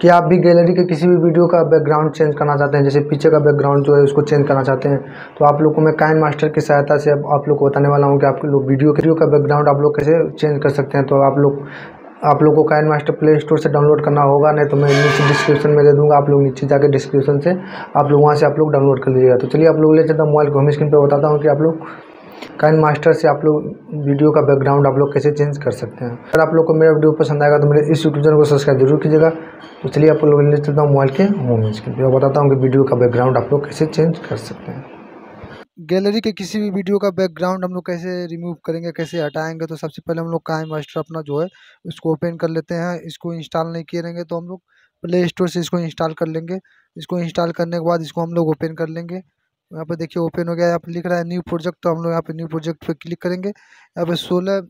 कि आप भी गैलरी के किसी भी वीडियो का बैकग्राउंड चेंज करना चाहते हैं जैसे पीछे का बैकग्राउंड जो है उसको चेंज करना चाहते हैं तो आप लोग को मैं काइन मास्टर की सहायता से आप लोग को बताने वाला हूँ कि आप लोग वीडियो वीडियो का बैकग्राउंड आप लोग कैसे चेंज कर सकते हैं तो आप लोग आप लोग को काइन मास्टर प्ले स्टोर से डाउनलोड करना होगा नहीं तो मैं नीचे डिस्क्रिप्शन में दे दूंगा आप लोग नीचे जाकर डिस्क्रिप्शन से आप लोग वहाँ से आप लोग डाउनलोड कर लीजिएगा तो चलिए आप लोग ले चलता मोबाइल को हम स्क्रीन पर बताता हूँ कि आप लोग काइन मास्टर से आप लोग वीडियो का बैकग्राउंड आप लोग कैसे चेंज कर सकते हैं अगर आप लोग को मेरा वीडियो पसंद आएगा तो मेरे इस यूट्यूब चैनल को सब्सक्राइब जरूर कीजिएगा तो चलिए आप लोग ले चलता हूँ मोबाइल के होम स्क्रीन पर बताता हूँ कि वीडियो का बैकग्राउंड आप लोग कैसे चेंज कर सकते हैं गैलरी के किसी भी वीडियो का बैकग्राउंड हम लोग कैसे रिमूव करेंगे कैसे हटाएंगे तो सबसे पहले हम लोग काइन मास्टर अपना जो है उसको ओपन कर लेते हैं इसको इंस्टॉल नहीं किए रहेंगे तो हम लोग प्ले स्टोर से इसको इंस्टॉल कर लेंगे इसको इंस्टॉल करने के बाद इसको हम लोग ओपन कर लेंगे यहाँ पे देखिए ओपन हो गया यहाँ पे लिख रहा है न्यू प्रोजेक्ट तो हम लोग यहाँ पे न्यू प्रोजेक्ट पे क्लिक करेंगे यहाँ पे सोलह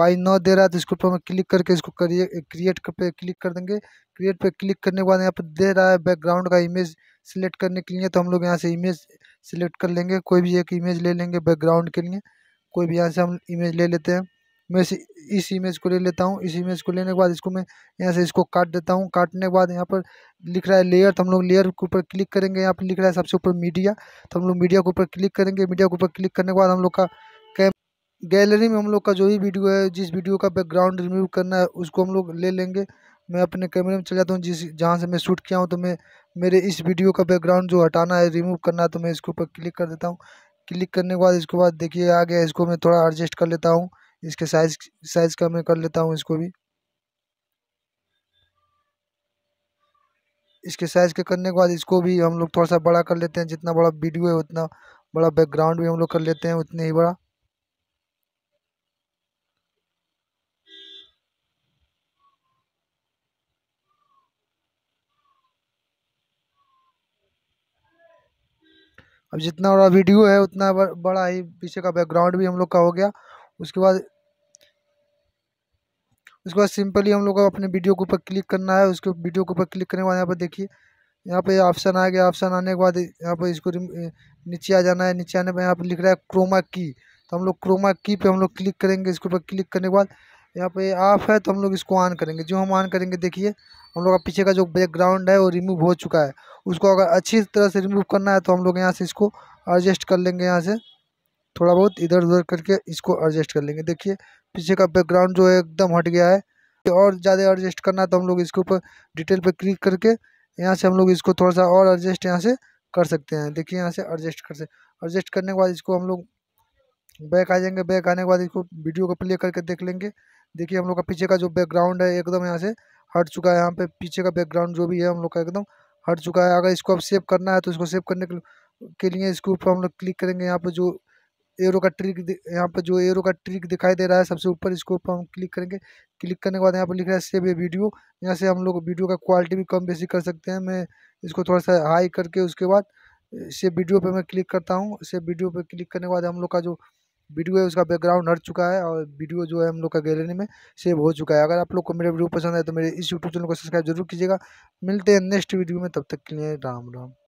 बाई नौ दे रहा है तो इसके ऊपर हम क्लिक करके इसको करिए क्रिएट पे क्लिक कर देंगे क्रिएट पे क्लिक करने के बाद यहाँ पे दे रहा है बैकग्राउंड का इमेज सिलेक्ट करने के लिए तो हम लोग यहाँ से इमेज सिलेक्ट कर लेंगे कोई भी एक इमेज ले लेंगे बैकग्राउंड के लिए कोई भी यहाँ से हम इमेज ले लेते हैं मैं इस इमेज को ले लेता हूँ इस इमेज को लेने के बाद इसको मैं यहाँ से इसको काट देता हूँ काटने के बाद यहाँ पर लिख रहा है लेयर तो हम लोग लेयर के ऊपर क्लिक करेंगे यहाँ पर लिख रहा है सबसे ऊपर मीडिया तो हम लोग मीडिया के ऊपर क्लिक करेंगे मीडिया के ऊपर क्लिक करने के बाद हम लोग का कैम गैलरी में हम लोग का जो भी वीडियो है जिस वीडियो का बैकग्राउंड रिमूव करना है उसको हम लोग ले लेंगे मैं अपने कैमरे में चला जाता हूँ जिस जहाँ से मैं शूट किया हूँ तो मैं मेरे इस वीडियो का बैकग्राउंड जो हटाना है रिमूव करना है तो मैं इसके ऊपर क्लिक कर देता हूँ क्लिक करने के बाद इसके बाद देखिए आ गया इसको मैं थोड़ा एडजस्ट कर लेता हूँ इसके साइज साइज का मैं कर लेता हूँ इसको भी इसके साइज के करने के बाद इसको भी हम लोग थोड़ा सा बड़ा कर लेते हैं जितना बड़ा वीडियो है उतना बड़ा बैकग्राउंड भी हम लोग कर लेते हैं उतने ही बड़ा अब जितना बड़ा वीडियो है उतना बड़ा ही पीछे का बैकग्राउंड भी हम लोग का हो गया उसके बाद उसके बाद सिंपली हम लोग को अपने वीडियो के ऊपर क्लिक करना है उसके वीडियो के ऊपर क्लिक करने के बाद यहाँ पर देखिए यहाँ पे ऑप्शन आ गया ऑप्शन आने के बाद यहाँ पर इसको नीचे आ जाना है नीचे आने पर यहाँ पर लिख रहा है क्रोमा की तो हम लोग क्रोमा की पे हम लोग क्लिक करेंगे इसके ऊपर क्लिक करने के बाद यहाँ पे ऑफ है तो हम लोग इसको ऑन करेंगे जो हम ऑन करेंगे देखिए हम लोग का पीछे का जो बैकग्राउंड है वो रिमूव हो चुका है उसको अगर अच्छी तरह से रिमूव करना है तो हम लोग यहाँ से इसको एडजस्ट कर लेंगे यहाँ से थोड़ा बहुत इधर उधर करके इसको एडजस्ट कर लेंगे देखिए पीछे का बैकग्राउंड जो है एकदम हट गया है और ज़्यादा एडजस्ट करना तो हम लोग इसके ऊपर डिटेल पर क्लिक करके यहाँ से हम लोग इसको थोड़ा सा और एडजस्ट यहाँ से कर सकते हैं देखिए यहाँ से एडजस्ट कर सकते एडजस्ट करने के बाद इसको हम लोग बैक आ जाएंगे बैक आने के बाद इसको वीडियो को प्ले करके देख लेंगे देखिए हम लोग का पीछे का जो बैकग्राउंड है एकदम यहाँ से हट चुका है यहाँ पे पीछे का बैकग्राउंड जो भी है हम लोग का एकदम हट चुका है अगर इसको अब सेव करना है तो इसको सेव करने के लिए इसके ऊपर हम लोग क्लिक करेंगे यहाँ पर जो एरो का ट्रिक यहाँ पर जो एरो का ट्रिक दिखाई दे रहा है सबसे ऊपर इसको ऊपर हम क्लिक करेंगे क्लिक करने के बाद यहाँ पर लिख रहा है सेव ए वीडियो यहाँ से हम लोग वीडियो का क्वालिटी भी कम बेसी कर सकते हैं मैं इसको थोड़ा सा हाई करके उसके बाद से वीडियो पर मैं क्लिक करता हूँ सेव वीडियो पर क्लिक करने के बाद हम लोग का जो वीडियो है उसका बैकग्राउंड हट चुका है और वीडियो जो है हम लोग का गैलरी में सेव हो चुका है अगर आप लोग को मेरा वीडियो पसंद है तो मेरे इस यूट्यूब चैनल को सब्सक्राइब जरूर कीजिएगा मिलते हैं नेक्स्ट वीडियो में तब तक के लिए राम राम